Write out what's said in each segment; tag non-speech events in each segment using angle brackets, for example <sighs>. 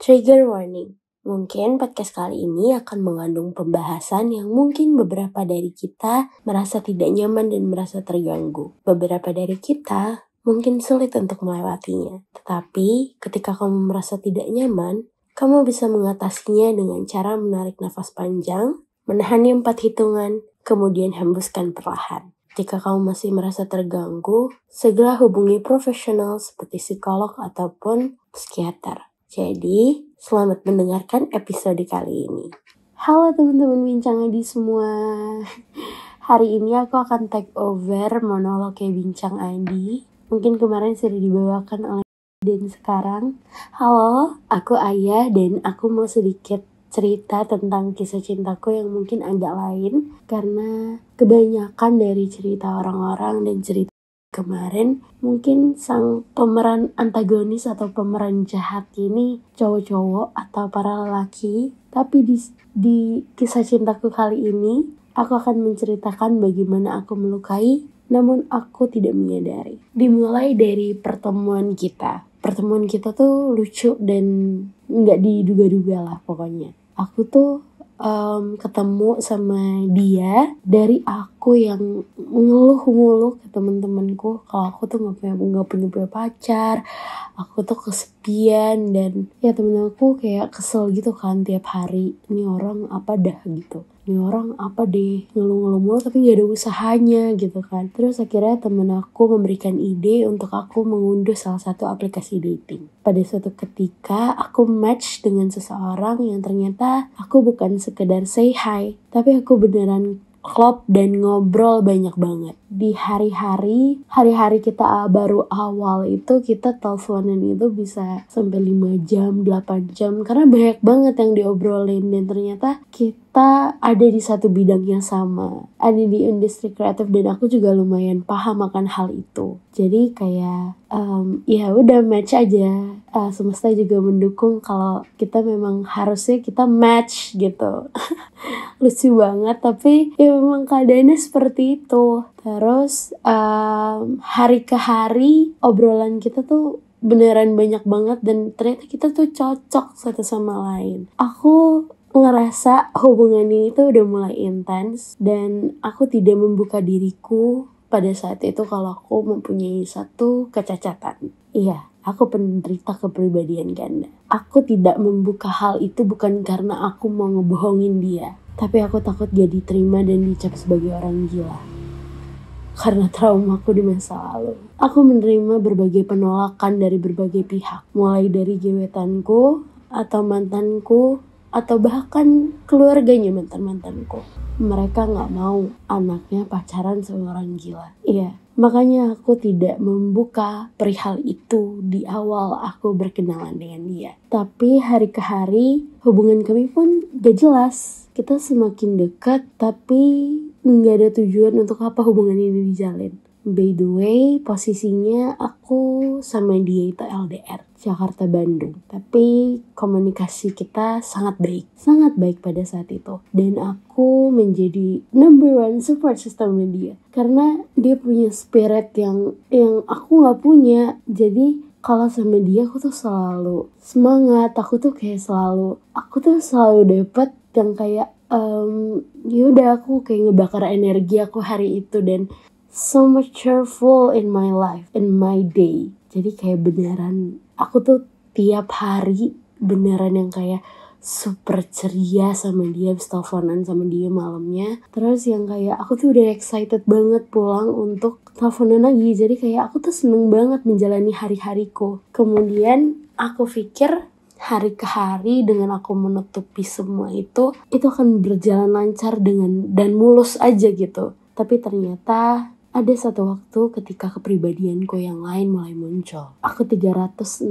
Trigger warning. Mungkin podcast kali ini akan mengandung pembahasan yang mungkin beberapa dari kita merasa tidak nyaman dan merasa terganggu. Beberapa dari kita mungkin sulit untuk melewatinya. Tetapi ketika kamu merasa tidak nyaman, kamu bisa mengatasinya dengan cara menarik nafas panjang, menahan empat hitungan, kemudian hembuskan perlahan. Jika kamu masih merasa terganggu, segera hubungi profesional seperti psikolog ataupun psikiater. Jadi, selamat mendengarkan episode kali ini. Halo teman-teman bincang Adi semua. <laughs> Hari ini aku akan take over monolog kayak Bincang Adi. Mungkin kemarin sudah dibawakan oleh dan sekarang, halo, aku Ayah dan aku mau sedikit cerita tentang kisah cintaku yang mungkin agak lain karena kebanyakan dari cerita orang-orang dan cerita kemarin mungkin sang pemeran antagonis atau pemeran jahat ini cowok-cowok atau para lelaki tapi di, di kisah cintaku kali ini aku akan menceritakan bagaimana aku melukai namun aku tidak menyadari dimulai dari pertemuan kita pertemuan kita tuh lucu dan nggak diduga-duga lah pokoknya aku tuh um, ketemu sama dia dari aku aku yang ngeluh ngeluh ke temen-temenku kalau aku tuh nggak punya nggak punya, punya pacar aku tuh kesepian dan ya temen aku kayak kesel gitu kan tiap hari ini orang apa dah gitu ini orang apa deh ngeluh-ngeluh mulu tapi nggak ada usahanya gitu kan terus akhirnya temen aku memberikan ide untuk aku mengunduh salah satu aplikasi dating pada suatu ketika aku match dengan seseorang yang ternyata aku bukan sekedar say hi tapi aku beneran klop dan ngobrol banyak banget di hari-hari hari-hari kita ah, baru awal itu kita teleponan itu bisa sampai 5 jam 8 jam karena banyak banget yang diobrolin dan ternyata kita ada di satu bidang yang sama ada di industri kreatif dan aku juga lumayan paham akan hal itu jadi kayak um, ya udah match aja uh, semesta juga mendukung kalau kita memang harusnya kita match gitu <laughs> lucu banget tapi ya memang keadaannya seperti itu Terus um, hari ke hari obrolan kita tuh beneran banyak banget dan ternyata kita tuh cocok satu sama lain. Aku ngerasa hubungan ini tuh udah mulai intens dan aku tidak membuka diriku pada saat itu kalau aku mempunyai satu kecacatan. Iya, aku penderita kepribadian ganda. Aku tidak membuka hal itu bukan karena aku mau ngebohongin dia, tapi aku takut dia diterima dan dicap sebagai orang gila karena traumaku di masa lalu. Aku menerima berbagai penolakan dari berbagai pihak, mulai dari gebetanku atau mantanku atau bahkan keluarganya mantan-mantanku. Mereka nggak mau anaknya pacaran sama orang gila. Iya, makanya aku tidak membuka perihal itu di awal aku berkenalan dengan dia. Tapi hari ke hari hubungan kami pun gak jelas. Kita semakin dekat tapi nggak ada tujuan untuk apa hubungan ini dijalin. By the way, posisinya aku sama dia itu LDR Jakarta Bandung. Tapi komunikasi kita sangat baik, sangat baik pada saat itu. Dan aku menjadi number one support system dia karena dia punya spirit yang yang aku nggak punya. Jadi kalau sama dia aku tuh selalu semangat, aku tuh kayak selalu aku tuh selalu dapet yang kayak um, ya aku kayak ngebakar energi aku hari itu dan so much cheerful in my life, in my day jadi kayak beneran aku tuh tiap hari beneran yang kayak super ceria sama dia habis teleponan sama dia malamnya terus yang kayak aku tuh udah excited banget pulang untuk teleponan lagi jadi kayak aku tuh seneng banget menjalani hari-hariku kemudian aku pikir hari ke hari dengan aku menutupi semua itu itu akan berjalan lancar dengan dan mulus aja gitu tapi ternyata ada satu waktu ketika kepribadianku yang lain mulai muncul. Aku 360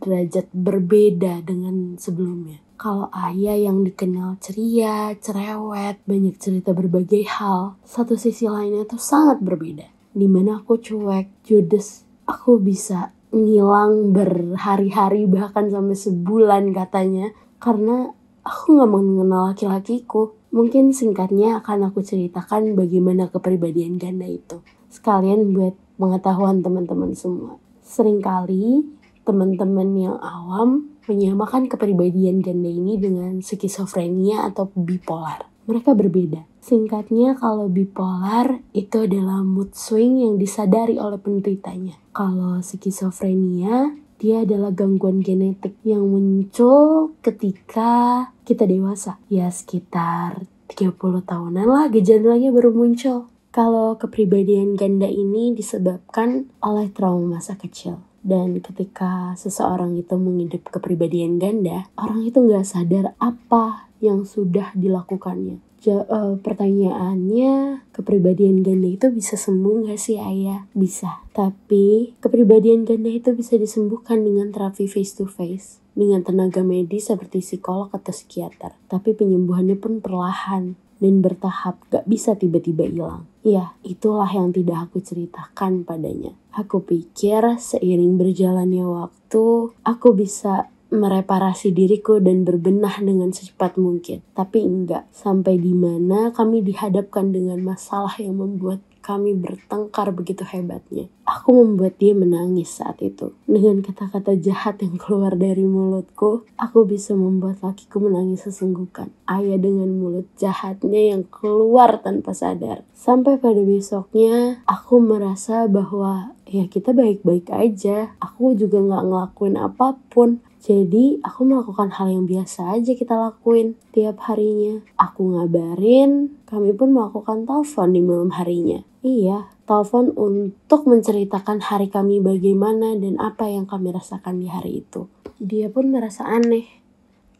derajat berbeda dengan sebelumnya. Kalau ayah yang dikenal ceria, cerewet, banyak cerita berbagai hal, satu sisi lainnya tuh sangat berbeda. Dimana aku cuek, judes, aku bisa ngilang berhari-hari bahkan sampai sebulan katanya karena aku nggak mengenal laki-lakiku Mungkin singkatnya akan aku ceritakan bagaimana kepribadian ganda itu. Sekalian buat pengetahuan teman-teman semua. Seringkali teman-teman yang awam menyamakan kepribadian ganda ini dengan skizofrenia atau bipolar. Mereka berbeda. Singkatnya kalau bipolar itu adalah mood swing yang disadari oleh penderitanya. Kalau skizofrenia dia adalah gangguan genetik yang muncul ketika kita dewasa. Ya sekitar 30 tahunan lah gejalanya baru muncul. Kalau kepribadian ganda ini disebabkan oleh trauma masa kecil. Dan ketika seseorang itu mengidap kepribadian ganda, orang itu nggak sadar apa yang sudah dilakukannya Ja uh, pertanyaannya, kepribadian ganda itu bisa sembuh nggak sih ayah? Bisa. Tapi kepribadian ganda itu bisa disembuhkan dengan terapi face to face. Dengan tenaga medis seperti psikolog atau psikiater. Tapi penyembuhannya pun perlahan dan bertahap gak bisa tiba-tiba hilang. Ya, itulah yang tidak aku ceritakan padanya. Aku pikir seiring berjalannya waktu, aku bisa mereparasi diriku dan berbenah dengan secepat mungkin. Tapi enggak, sampai di mana kami dihadapkan dengan masalah yang membuat kami bertengkar begitu hebatnya. Aku membuat dia menangis saat itu. Dengan kata-kata jahat yang keluar dari mulutku, aku bisa membuat lakiku menangis sesungguhkan Ayah dengan mulut jahatnya yang keluar tanpa sadar. Sampai pada besoknya, aku merasa bahwa ya kita baik-baik aja. Aku juga nggak ngelakuin apapun. Jadi aku melakukan hal yang biasa aja kita lakuin tiap harinya. Aku ngabarin, kami pun melakukan telepon di malam harinya. Iya, telepon untuk menceritakan hari kami bagaimana dan apa yang kami rasakan di hari itu. Dia pun merasa aneh.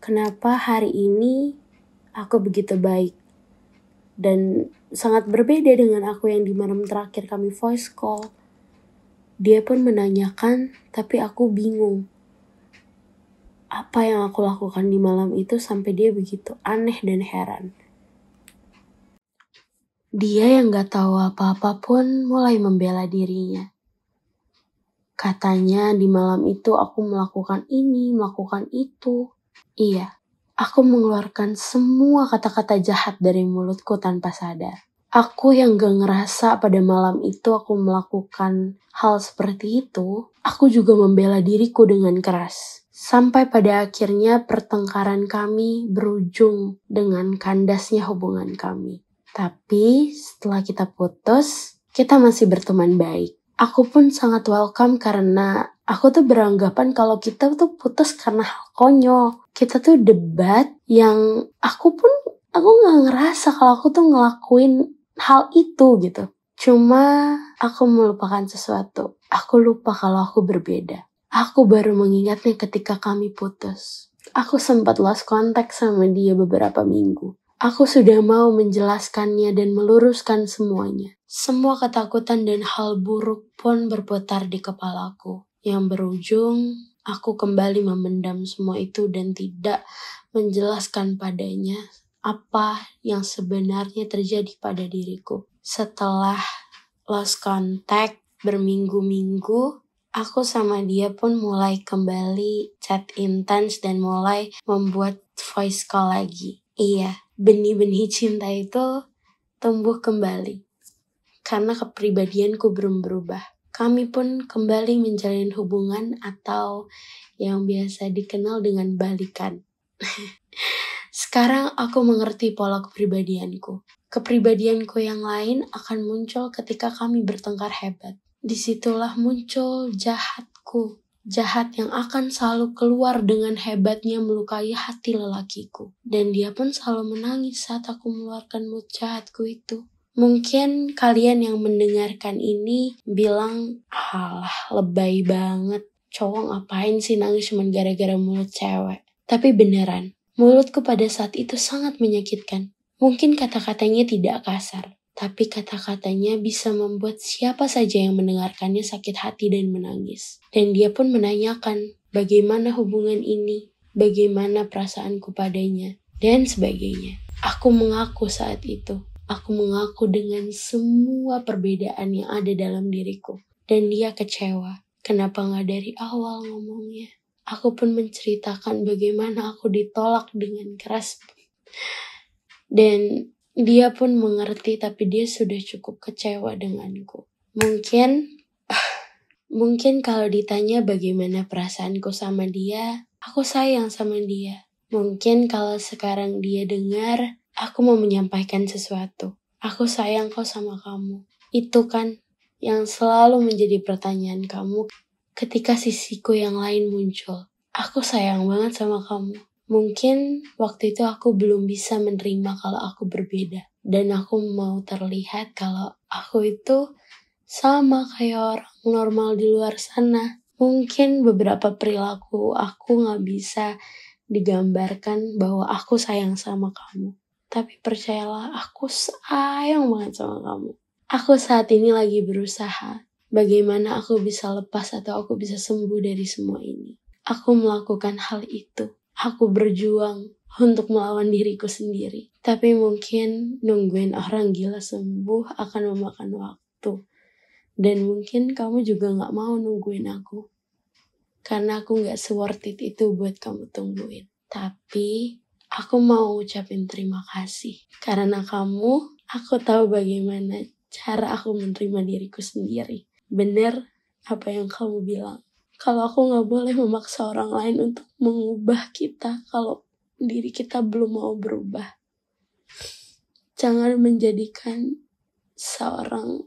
Kenapa hari ini aku begitu baik? Dan sangat berbeda dengan aku yang di malam terakhir kami voice call. Dia pun menanyakan, tapi aku bingung apa yang aku lakukan di malam itu sampai dia begitu aneh dan heran. Dia yang gak tahu apa-apa pun mulai membela dirinya. Katanya di malam itu aku melakukan ini, melakukan itu. Iya, aku mengeluarkan semua kata-kata jahat dari mulutku tanpa sadar. Aku yang gak ngerasa pada malam itu aku melakukan hal seperti itu, aku juga membela diriku dengan keras Sampai pada akhirnya pertengkaran kami berujung dengan kandasnya hubungan kami. Tapi setelah kita putus, kita masih berteman baik. Aku pun sangat welcome karena aku tuh beranggapan kalau kita tuh putus karena hal konyol. Kita tuh debat yang aku pun aku nggak ngerasa kalau aku tuh ngelakuin hal itu gitu. Cuma aku melupakan sesuatu. Aku lupa kalau aku berbeda. Aku baru mengingatnya ketika kami putus. Aku sempat lost kontak sama dia beberapa minggu. Aku sudah mau menjelaskannya dan meluruskan semuanya. Semua ketakutan dan hal buruk pun berputar di kepalaku. Yang berujung, aku kembali memendam semua itu dan tidak menjelaskan padanya apa yang sebenarnya terjadi pada diriku. Setelah lost contact berminggu-minggu, aku sama dia pun mulai kembali chat intens dan mulai membuat voice call lagi. Iya, benih-benih cinta itu tumbuh kembali karena kepribadianku belum berubah. Kami pun kembali menjalin hubungan atau yang biasa dikenal dengan balikan. <laughs> Sekarang aku mengerti pola kepribadianku. Kepribadianku yang lain akan muncul ketika kami bertengkar hebat Disitulah muncul jahatku, jahat yang akan selalu keluar dengan hebatnya melukai hati lelakiku. Dan dia pun selalu menangis saat aku mengeluarkan mood jahatku itu. Mungkin kalian yang mendengarkan ini bilang, alah lebay banget. Cowok ngapain sih nangis cuma gara-gara mulut cewek? Tapi beneran, mulutku pada saat itu sangat menyakitkan. Mungkin kata-katanya tidak kasar, tapi kata-katanya bisa membuat siapa saja yang mendengarkannya sakit hati dan menangis. Dan dia pun menanyakan bagaimana hubungan ini, bagaimana perasaanku padanya, dan sebagainya. Aku mengaku saat itu, aku mengaku dengan semua perbedaan yang ada dalam diriku. Dan dia kecewa, kenapa nggak dari awal ngomongnya. Aku pun menceritakan bagaimana aku ditolak dengan keras. Dan dia pun mengerti tapi dia sudah cukup kecewa denganku. Mungkin <sighs> mungkin kalau ditanya bagaimana perasaanku sama dia, aku sayang sama dia. Mungkin kalau sekarang dia dengar, aku mau menyampaikan sesuatu. Aku sayang kok sama kamu. Itu kan yang selalu menjadi pertanyaan kamu ketika sisiku yang lain muncul. Aku sayang banget sama kamu. Mungkin waktu itu aku belum bisa menerima kalau aku berbeda. Dan aku mau terlihat kalau aku itu sama kayak orang normal di luar sana. Mungkin beberapa perilaku aku gak bisa digambarkan bahwa aku sayang sama kamu. Tapi percayalah, aku sayang banget sama kamu. Aku saat ini lagi berusaha bagaimana aku bisa lepas atau aku bisa sembuh dari semua ini. Aku melakukan hal itu aku berjuang untuk melawan diriku sendiri. Tapi mungkin nungguin orang gila sembuh akan memakan waktu. Dan mungkin kamu juga gak mau nungguin aku. Karena aku gak seworth it itu buat kamu tungguin. Tapi aku mau ucapin terima kasih. Karena kamu, aku tahu bagaimana cara aku menerima diriku sendiri. Bener apa yang kamu bilang kalau aku nggak boleh memaksa orang lain untuk mengubah kita kalau diri kita belum mau berubah jangan menjadikan seorang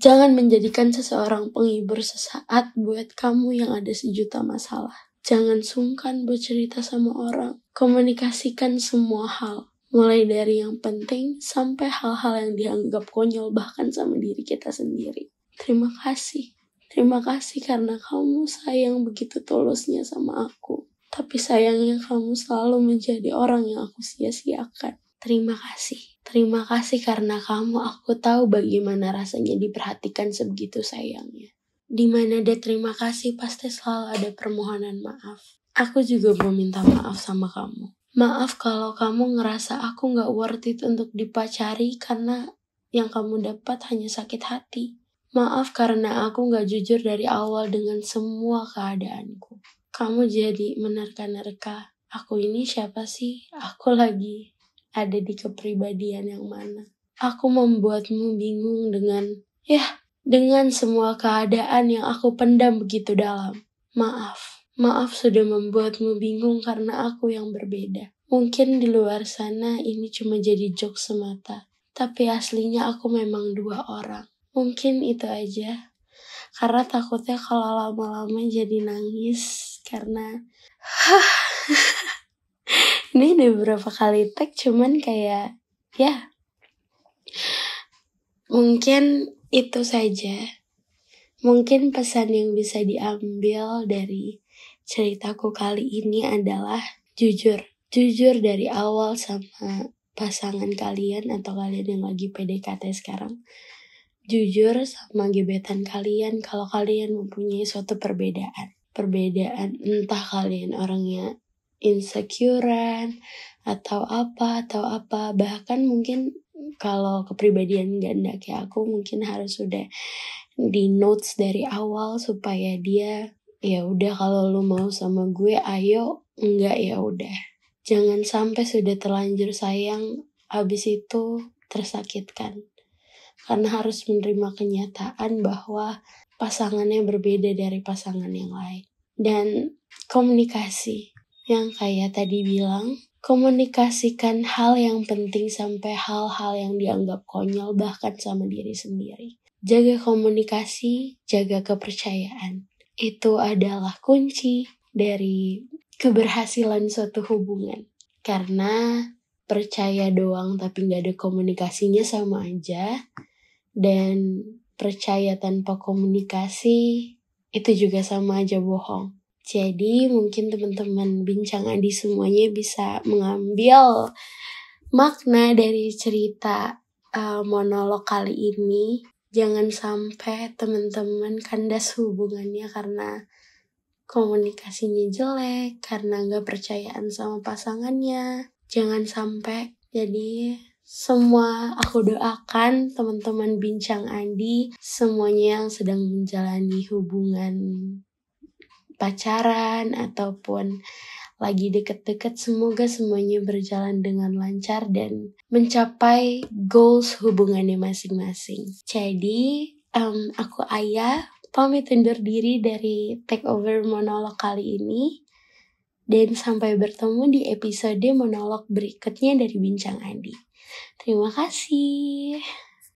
Jangan menjadikan seseorang penghibur sesaat buat kamu yang ada sejuta masalah. Jangan sungkan bercerita sama orang. Komunikasikan semua hal. Mulai dari yang penting sampai hal-hal yang dianggap konyol bahkan sama diri kita sendiri. Terima kasih. Terima kasih karena kamu sayang begitu tulusnya sama aku. Tapi sayangnya kamu selalu menjadi orang yang aku sia-siakan. Terima kasih. Terima kasih karena kamu aku tahu bagaimana rasanya diperhatikan sebegitu sayangnya. Di mana ada terima kasih pasti selalu ada permohonan maaf. Aku juga mau minta maaf sama kamu. Maaf kalau kamu ngerasa aku gak worth it untuk dipacari karena yang kamu dapat hanya sakit hati. Maaf karena aku gak jujur dari awal dengan semua keadaanku. Kamu jadi menerka-nerka, aku ini siapa sih? Aku lagi ada di kepribadian yang mana? Aku membuatmu bingung dengan, ya, dengan semua keadaan yang aku pendam begitu dalam. Maaf, maaf sudah membuatmu bingung karena aku yang berbeda. Mungkin di luar sana ini cuma jadi jok semata, tapi aslinya aku memang dua orang mungkin itu aja karena takutnya kalau lama-lama jadi nangis karena <laughs> ini udah beberapa kali tag cuman kayak ya mungkin itu saja mungkin pesan yang bisa diambil dari ceritaku kali ini adalah jujur jujur dari awal sama pasangan kalian atau kalian yang lagi PDKT sekarang jujur sama gebetan kalian kalau kalian mempunyai suatu perbedaan. Perbedaan entah kalian orangnya insecurean atau apa atau apa bahkan mungkin kalau kepribadian ganda kayak aku mungkin harus sudah di notes dari awal supaya dia ya udah kalau lu mau sama gue ayo enggak ya udah jangan sampai sudah terlanjur sayang habis itu tersakitkan karena harus menerima kenyataan bahwa pasangannya berbeda dari pasangan yang lain. Dan komunikasi yang kayak tadi bilang, komunikasikan hal yang penting sampai hal-hal yang dianggap konyol bahkan sama diri sendiri. Jaga komunikasi, jaga kepercayaan. Itu adalah kunci dari keberhasilan suatu hubungan. Karena percaya doang tapi nggak ada komunikasinya sama aja dan percaya tanpa komunikasi itu juga sama aja bohong. Jadi mungkin teman-teman bincang Adi semuanya bisa mengambil makna dari cerita uh, monolog kali ini. Jangan sampai teman-teman kandas hubungannya karena komunikasinya jelek, karena nggak percayaan sama pasangannya. Jangan sampai jadi semua aku doakan teman-teman bincang Andi semuanya yang sedang menjalani hubungan pacaran ataupun lagi deket-deket semoga semuanya berjalan dengan lancar dan mencapai goals hubungannya masing-masing. Jadi um, aku Ayah pamit undur diri dari take over monolog kali ini dan sampai bertemu di episode monolog berikutnya dari Bincang Andi. Terima kasih.